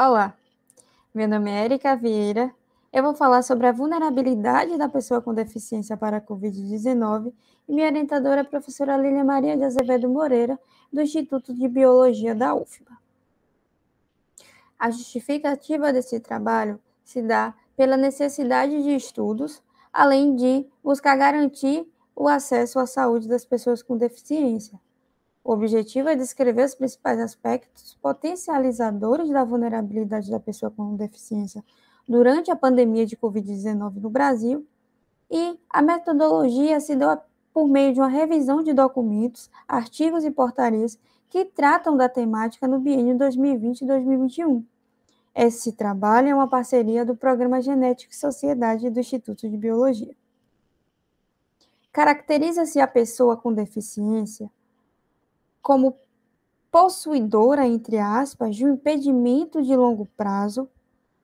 Olá, meu nome é Erika Vieira. Eu vou falar sobre a vulnerabilidade da pessoa com deficiência para a Covid-19 e minha orientadora é a professora Lília Maria de Azevedo Moreira, do Instituto de Biologia da UFBA. A justificativa desse trabalho se dá pela necessidade de estudos, além de buscar garantir o acesso à saúde das pessoas com deficiência. O objetivo é descrever os principais aspectos potencializadores da vulnerabilidade da pessoa com deficiência durante a pandemia de Covid-19 no Brasil e a metodologia se deu por meio de uma revisão de documentos, artigos e portarias que tratam da temática no biênio 2020-2021. Esse trabalho é uma parceria do Programa Genético e Sociedade do Instituto de Biologia. Caracteriza-se a pessoa com deficiência como possuidora, entre aspas, de um impedimento de longo prazo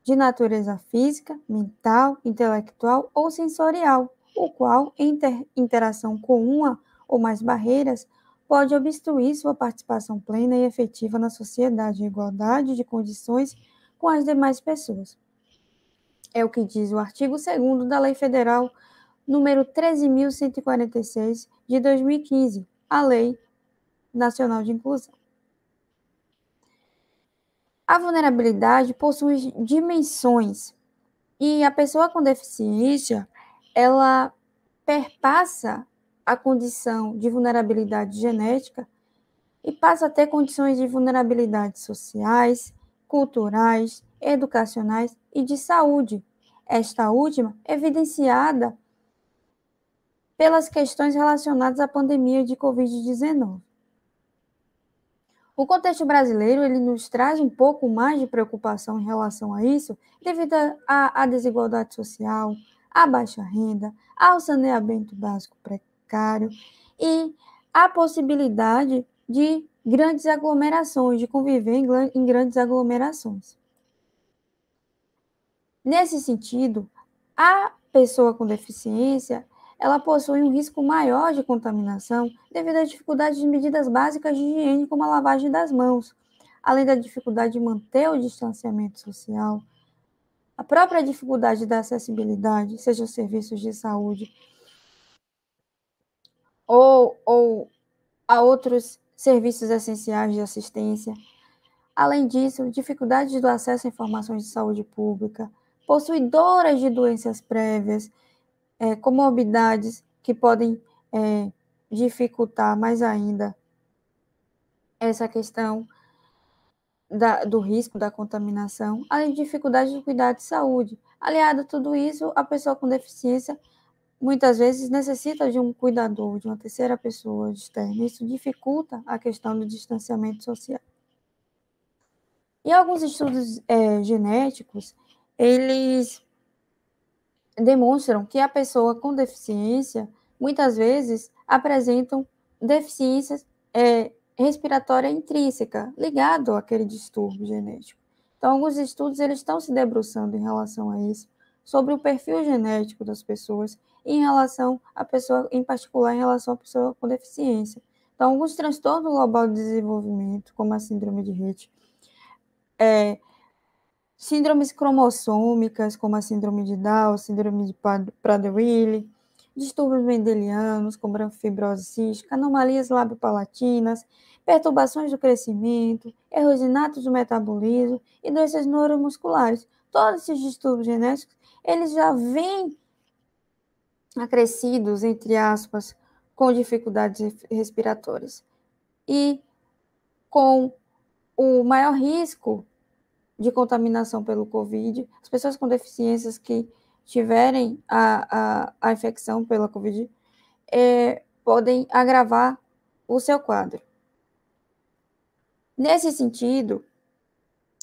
de natureza física, mental, intelectual ou sensorial, o qual, em inter interação com uma ou mais barreiras, pode obstruir sua participação plena e efetiva na sociedade em igualdade de condições com as demais pessoas. É o que diz o artigo 2 da Lei Federal número 13146 de 2015, a Lei Nacional de Inclusão. A vulnerabilidade possui dimensões e a pessoa com deficiência, ela perpassa a condição de vulnerabilidade genética e passa a ter condições de vulnerabilidade sociais, culturais, educacionais e de saúde. Esta última evidenciada pelas questões relacionadas à pandemia de COVID-19. O contexto brasileiro ele nos traz um pouco mais de preocupação em relação a isso, devido à desigualdade social, à baixa renda, ao saneamento básico precário e à possibilidade de grandes aglomerações, de conviver em grandes aglomerações. Nesse sentido, a pessoa com deficiência ela possui um risco maior de contaminação devido à dificuldade de medidas básicas de higiene, como a lavagem das mãos, além da dificuldade de manter o distanciamento social, a própria dificuldade da acessibilidade, seja serviços de saúde ou, ou a outros serviços essenciais de assistência. Além disso, dificuldades do acesso a informações de saúde pública, possuidoras de doenças prévias é, comorbidades que podem é, dificultar mais ainda essa questão da, do risco da contaminação, além de dificuldade de cuidar de saúde. Aliado a tudo isso, a pessoa com deficiência muitas vezes necessita de um cuidador, de uma terceira pessoa externa. Isso dificulta a questão do distanciamento social. E alguns estudos é, genéticos, eles demonstram que a pessoa com deficiência muitas vezes apresentam deficiências é, respiratória intrínseca ligado àquele distúrbio genético. Então, alguns estudos eles estão se debruçando em relação a isso, sobre o perfil genético das pessoas em relação à pessoa, em particular em relação à pessoa com deficiência. Então, alguns transtornos global de desenvolvimento, como a síndrome de Rett, é, síndromes cromossômicas, como a síndrome de Down, síndrome de Prader-Willi, distúrbios mendelianos, como fibrose cística, anomalias labio-palatinas, perturbações do crescimento, inatos do metabolismo e doenças neuromusculares. Todos esses distúrbios genéticos, eles já vêm acrescidos, entre aspas, com dificuldades respiratórias. E com o maior risco de contaminação pelo Covid, as pessoas com deficiências que tiverem a, a, a infecção pela Covid é, podem agravar o seu quadro. Nesse sentido,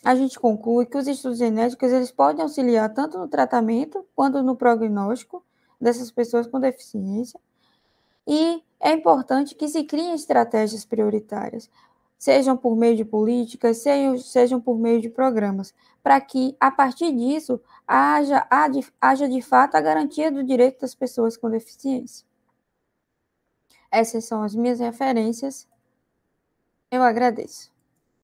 a gente conclui que os estudos genéticos eles podem auxiliar tanto no tratamento quanto no prognóstico dessas pessoas com deficiência, e é importante que se criem estratégias prioritárias sejam por meio de políticas, sejam, sejam por meio de programas, para que, a partir disso, haja, haja de fato a garantia do direito das pessoas com deficiência. Essas são as minhas referências. Eu agradeço.